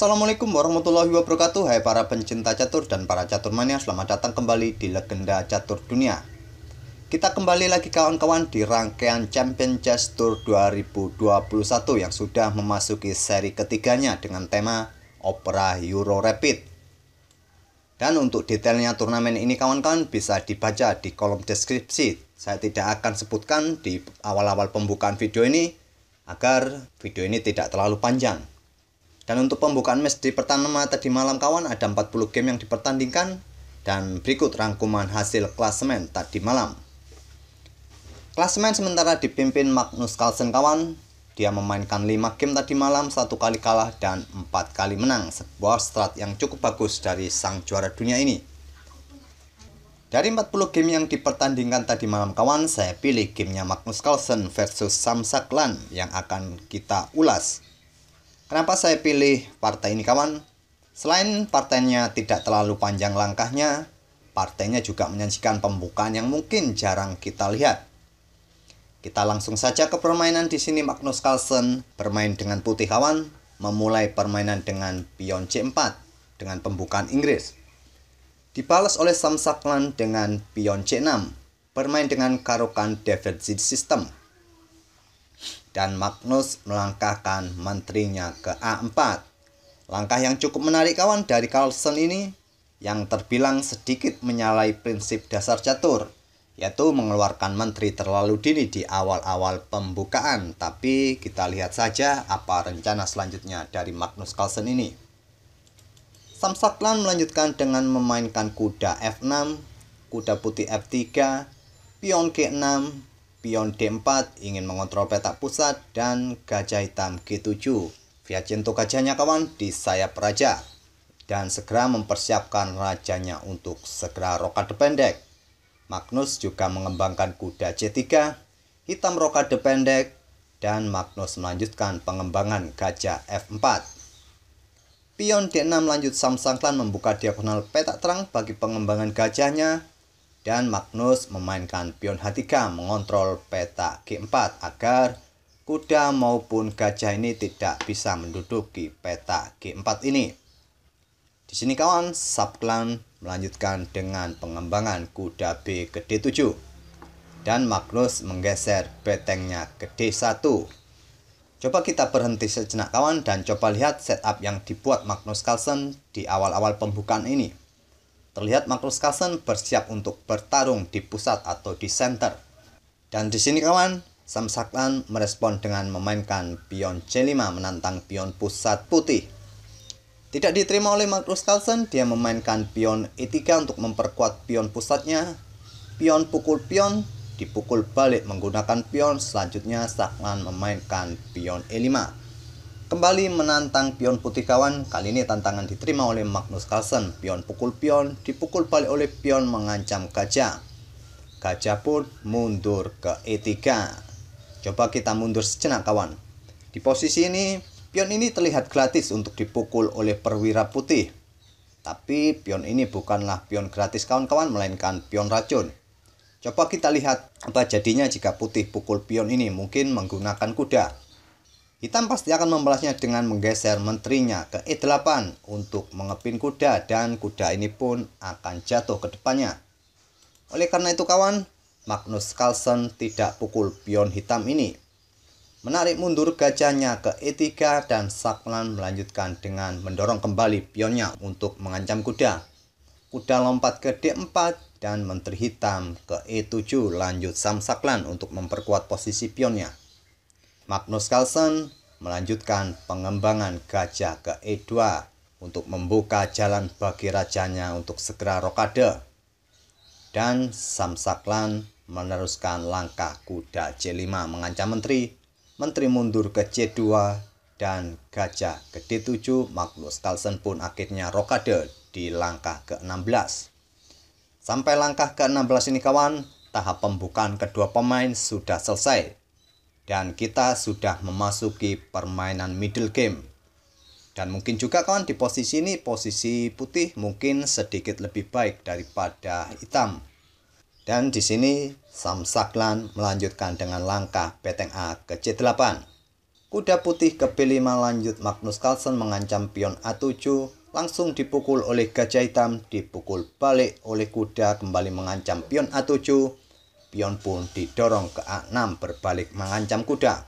Assalamualaikum warahmatullahi wabarakatuh Hai para pencinta catur dan para catur mania Selamat datang kembali di Legenda Catur Dunia Kita kembali lagi kawan-kawan di rangkaian Champion Chess Tour 2021 Yang sudah memasuki seri ketiganya dengan tema Opera Euro Rapid dan untuk detailnya turnamen ini kawan-kawan bisa dibaca di kolom deskripsi. Saya tidak akan sebutkan di awal-awal pembukaan video ini agar video ini tidak terlalu panjang. Dan untuk pembukaan match di pertama tadi malam kawan ada 40 game yang dipertandingkan dan berikut rangkuman hasil klasemen tadi malam. Klasemen sementara dipimpin Magnus Carlsen kawan. Dia memainkan 5 game tadi malam, satu kali kalah dan 4 kali menang. Sebuah strat yang cukup bagus dari sang juara dunia ini. Dari 40 game yang dipertandingkan tadi malam kawan, saya pilih gamenya Magnus Carlsen versus Sam Saklan yang akan kita ulas. Kenapa saya pilih partai ini kawan? Selain partainya tidak terlalu panjang langkahnya, partainya juga menyajikan pembukaan yang mungkin jarang kita lihat. Kita langsung saja ke permainan di sini Magnus Carlsen bermain dengan putih kawan, memulai permainan dengan pion C4 dengan pembukaan Inggris. Dibalas oleh Sam Saklan dengan pion C6, bermain dengan karukan David System dan Magnus melangkahkan menterinya ke A4. Langkah yang cukup menarik kawan dari Carlsen ini yang terbilang sedikit menyalahi prinsip dasar catur yaitu mengeluarkan menteri terlalu dini di awal-awal pembukaan tapi kita lihat saja apa rencana selanjutnya dari Magnus Carlsen ini Samsaklan melanjutkan dengan memainkan kuda F6 kuda putih F3 pion G6 pion D4 ingin mengontrol petak pusat, dan gajah hitam G7. Viacento gajahnya kawan di sayap raja, dan segera mempersiapkan rajanya untuk segera rokade pendek. Magnus juga mengembangkan kuda C3, hitam rokade pendek, dan Magnus melanjutkan pengembangan gajah F4. Pion D6 lanjut Samsung Klan membuka diagonal petak terang bagi pengembangan gajahnya dan Magnus memainkan pion H3 mengontrol peta G4 agar kuda maupun gajah ini tidak bisa menduduki peta G4 ini. Di sini kawan, subklan melanjutkan dengan pengembangan kuda B ke D7 dan Magnus menggeser betengnya ke D1. Coba kita berhenti sejenak kawan dan coba lihat setup yang dibuat Magnus Carlsen di awal-awal pembukaan ini terlihat Marcus Carlsen bersiap untuk bertarung di pusat atau di center. Dan di sini kawan, Sam Saklan merespon dengan memainkan pion C5 menantang pion pusat putih. Tidak diterima oleh Marcus Carlsen, dia memainkan pion E3 untuk memperkuat pion pusatnya. Pion pukul pion dipukul balik menggunakan pion, selanjutnya Saklan memainkan pion E5 Kembali menantang pion putih kawan, kali ini tantangan diterima oleh Magnus Carlsen. Pion pukul pion, dipukul balik oleh pion mengancam gajah. Gajah pun mundur ke E3. Coba kita mundur sejenak kawan. Di posisi ini, pion ini terlihat gratis untuk dipukul oleh perwira putih. Tapi pion ini bukanlah pion gratis kawan-kawan, melainkan pion racun. Coba kita lihat apa jadinya jika putih pukul pion ini mungkin menggunakan kuda. Hitam pasti akan membalasnya dengan menggeser menterinya ke E8 untuk mengepin kuda dan kuda ini pun akan jatuh ke depannya. Oleh karena itu kawan, Magnus Carlsen tidak pukul pion hitam ini. Menarik mundur gajahnya ke E3 dan Saklan melanjutkan dengan mendorong kembali pionnya untuk mengancam kuda. Kuda lompat ke D4 dan menteri hitam ke E7 lanjut Sam Saklan untuk memperkuat posisi pionnya. Magnus Carlsen melanjutkan pengembangan gajah ke E2 untuk membuka jalan bagi rajanya untuk segera rokade. Dan Samsaklan meneruskan langkah kuda C5 mengancam menteri, menteri mundur ke C2 dan gajah ke D7 Magnus Carlsen pun akhirnya rokade di langkah ke-16. Sampai langkah ke-16 ini kawan, tahap pembukaan kedua pemain sudah selesai dan kita sudah memasuki permainan middle game. Dan mungkin juga kawan di posisi ini posisi putih mungkin sedikit lebih baik daripada hitam. Dan di sini Sam Saklan melanjutkan dengan langkah peteng A ke C8. Kuda putih ke B5 lanjut Magnus Carlsen mengancam pion A7 langsung dipukul oleh gajah hitam dipukul balik oleh kuda kembali mengancam pion A7 Pion pun didorong ke A6 berbalik mengancam kuda.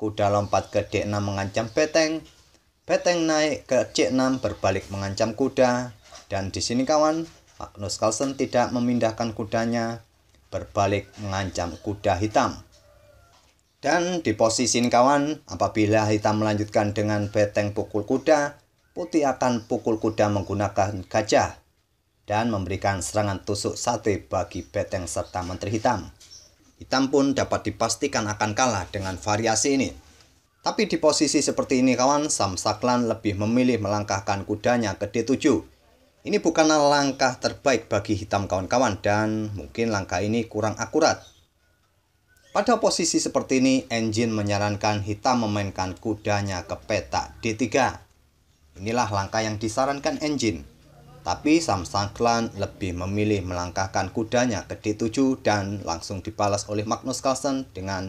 Kuda lompat ke D6 mengancam beteng. Beteng naik ke C6 berbalik mengancam kuda. Dan di sini kawan, Magnus Carlsen tidak memindahkan kudanya berbalik mengancam kuda hitam. Dan di posisi ini kawan, apabila hitam melanjutkan dengan beteng pukul kuda, putih akan pukul kuda menggunakan gajah dan memberikan serangan tusuk sate bagi Beteng serta Menteri Hitam. Hitam pun dapat dipastikan akan kalah dengan variasi ini. Tapi di posisi seperti ini kawan, Samsaklan lebih memilih melangkahkan kudanya ke D7. Ini bukanlah langkah terbaik bagi hitam kawan-kawan dan mungkin langkah ini kurang akurat. Pada posisi seperti ini, engine menyarankan hitam memainkan kudanya ke peta D3. Inilah langkah yang disarankan engine. Tapi Samsung Klan lebih memilih melangkahkan kudanya ke D7 dan langsung dibalas oleh Magnus Carlsen dengan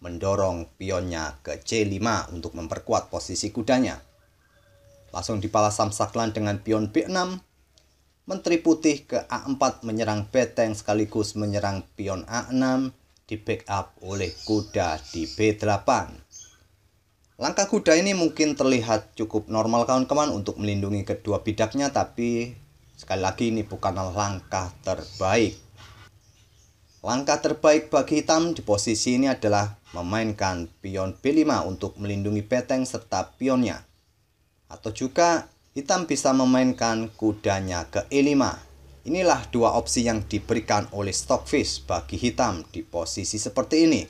mendorong pionnya ke C5 untuk memperkuat posisi kudanya. Langsung dibalas Samsung Klan dengan pion B6. Menteri Putih ke A4 menyerang Beteng sekaligus menyerang pion A6 di backup oleh kuda di B8. Langkah kuda ini mungkin terlihat cukup normal kawan-kawan untuk melindungi kedua bidaknya tapi sekali lagi ini bukan langkah terbaik. Langkah terbaik bagi hitam di posisi ini adalah memainkan pion B5 untuk melindungi peteng serta pionnya. Atau juga hitam bisa memainkan kudanya ke E5. Inilah dua opsi yang diberikan oleh Stockfish bagi hitam di posisi seperti ini.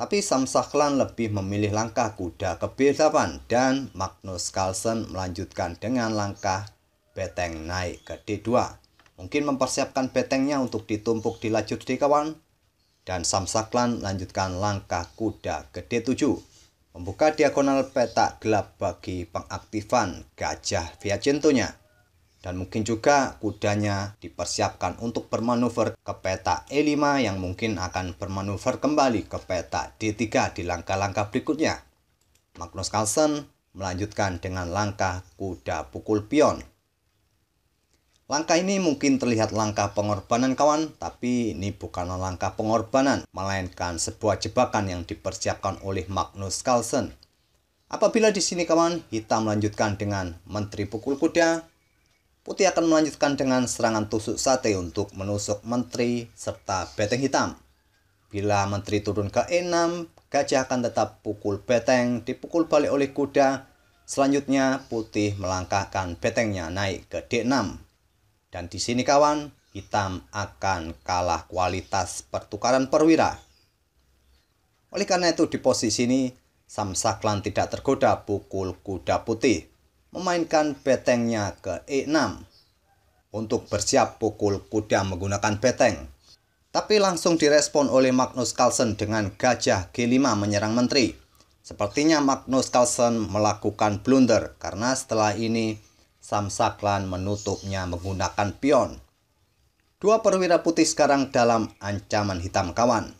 Tapi Samsaklan lebih memilih langkah kuda ke B8 dan Magnus Carlsen melanjutkan dengan langkah beteng naik ke D2. Mungkin mempersiapkan betengnya untuk ditumpuk di lajur D kawan. Dan Samsaklan lanjutkan langkah kuda ke D7. Membuka diagonal petak gelap bagi pengaktifan gajah via cintunya dan mungkin juga kudanya dipersiapkan untuk bermanuver ke peta E5 yang mungkin akan bermanuver kembali ke peta D3 di langkah-langkah berikutnya. Magnus Carlsen melanjutkan dengan langkah kuda pukul pion. Langkah ini mungkin terlihat langkah pengorbanan kawan, tapi ini bukanlah langkah pengorbanan, melainkan sebuah jebakan yang dipersiapkan oleh Magnus Carlsen. Apabila di sini kawan, hitam melanjutkan dengan menteri pukul kuda, Putih akan melanjutkan dengan serangan tusuk sate untuk menusuk menteri serta beteng hitam. Bila menteri turun ke E6, gajah akan tetap pukul beteng, dipukul balik oleh kuda. Selanjutnya, putih melangkahkan betengnya naik ke D6. Dan di sini kawan, hitam akan kalah kualitas pertukaran perwira. Oleh karena itu di posisi ini, Samsaklan tidak tergoda pukul kuda putih memainkan betengnya ke E6 untuk bersiap pukul kuda menggunakan beteng, Tapi langsung direspon oleh Magnus Carlsen dengan gajah G5 menyerang menteri. Sepertinya Magnus Carlsen melakukan blunder karena setelah ini Sam Samsaklan menutupnya menggunakan pion. Dua perwira putih sekarang dalam ancaman hitam kawan.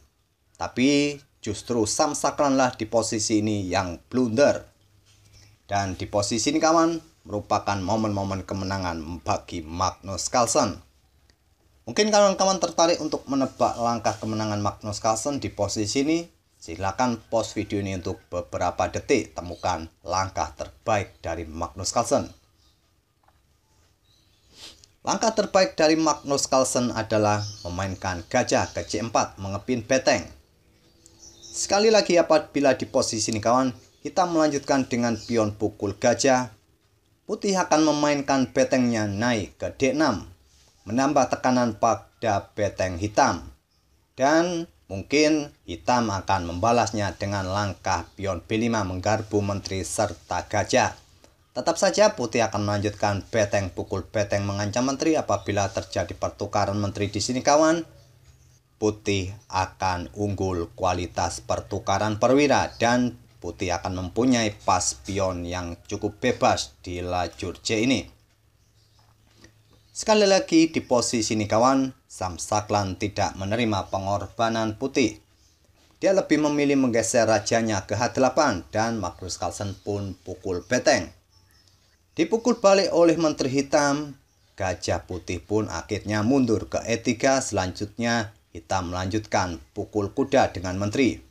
Tapi justru Sam Samsaklanlah di posisi ini yang blunder dan di posisi ini kawan merupakan momen-momen kemenangan bagi Magnus Carlsen. Mungkin kawan-kawan tertarik untuk menebak langkah kemenangan Magnus Carlsen di posisi ini? Silahkan post video ini untuk beberapa detik temukan langkah terbaik dari Magnus Carlsen. Langkah terbaik dari Magnus Carlsen adalah memainkan gajah ke C4 mengepin beteng. Sekali lagi apabila di posisi ini kawan, kita melanjutkan dengan pion pukul gajah. Putih akan memainkan betengnya naik ke D6, menambah tekanan pada beteng hitam. Dan mungkin hitam akan membalasnya dengan langkah pion B5 menggarpu menteri serta gajah. Tetap saja putih akan melanjutkan beteng pukul beteng mengancam menteri apabila terjadi pertukaran menteri di sini kawan. Putih akan unggul kualitas pertukaran perwira dan Putih akan mempunyai pas pion yang cukup bebas di lajur C ini. Sekali lagi di posisi ini kawan, Samsaklan tidak menerima pengorbanan putih. Dia lebih memilih menggeser rajanya ke H8 dan Magnus Carlsen pun pukul beteng. Dipukul balik oleh Menteri Hitam, Gajah Putih pun akhirnya mundur ke E3 selanjutnya Hitam melanjutkan pukul kuda dengan Menteri.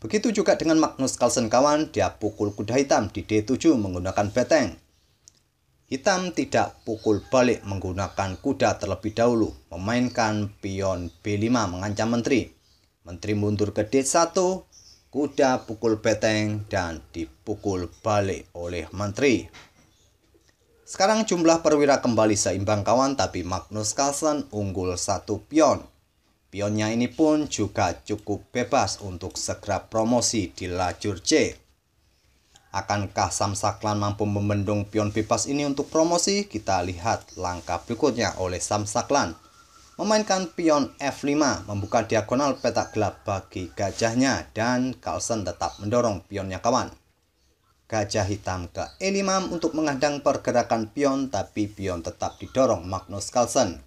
Begitu juga dengan Magnus Carlsen kawan, dia pukul kuda hitam di D7 menggunakan beteng. Hitam tidak pukul balik menggunakan kuda terlebih dahulu, memainkan pion B5 mengancam menteri. Menteri mundur ke D1, kuda pukul beteng dan dipukul balik oleh menteri. Sekarang jumlah perwira kembali seimbang kawan tapi Magnus Carlsen unggul satu pion. Pionnya ini pun juga cukup bebas untuk segera promosi di lajur C. Akankah Samsaklan mampu membendung pion bebas ini untuk promosi? Kita lihat langkah berikutnya oleh Samsaklan. Memainkan pion F5 membuka diagonal petak gelap bagi gajahnya dan Carlsen tetap mendorong pionnya kawan. Gajah hitam ke E5 untuk menghadang pergerakan pion tapi pion tetap didorong Magnus Carlsen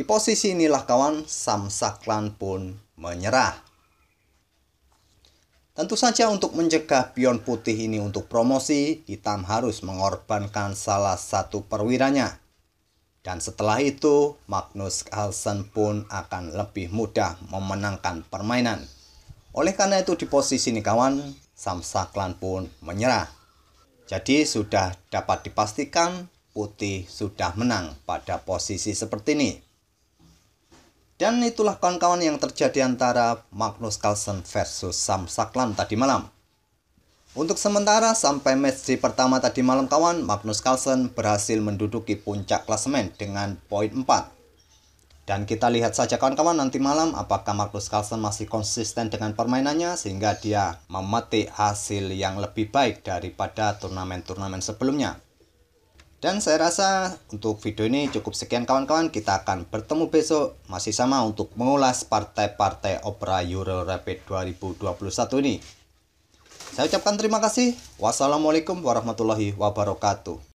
di posisi inilah kawan Samsaklan pun menyerah. Tentu saja untuk mencegah pion putih ini untuk promosi, Hitam harus mengorbankan salah satu perwiranya. Dan setelah itu, Magnus Carlsen pun akan lebih mudah memenangkan permainan. Oleh karena itu di posisi ini kawan, Samsaklan pun menyerah. Jadi sudah dapat dipastikan putih sudah menang pada posisi seperti ini. Dan itulah kawan-kawan yang terjadi antara Magnus Carlsen versus Sam Saklan tadi malam. Untuk sementara sampai match di pertama tadi malam kawan, Magnus Carlsen berhasil menduduki puncak klasemen dengan poin 4. Dan kita lihat saja kawan-kawan nanti malam apakah Magnus Carlsen masih konsisten dengan permainannya sehingga dia memetik hasil yang lebih baik daripada turnamen-turnamen sebelumnya. Dan saya rasa untuk video ini cukup sekian kawan-kawan. Kita akan bertemu besok masih sama untuk mengulas partai-partai Opera Euro Rapid 2021 ini. Saya ucapkan terima kasih. Wassalamualaikum warahmatullahi wabarakatuh.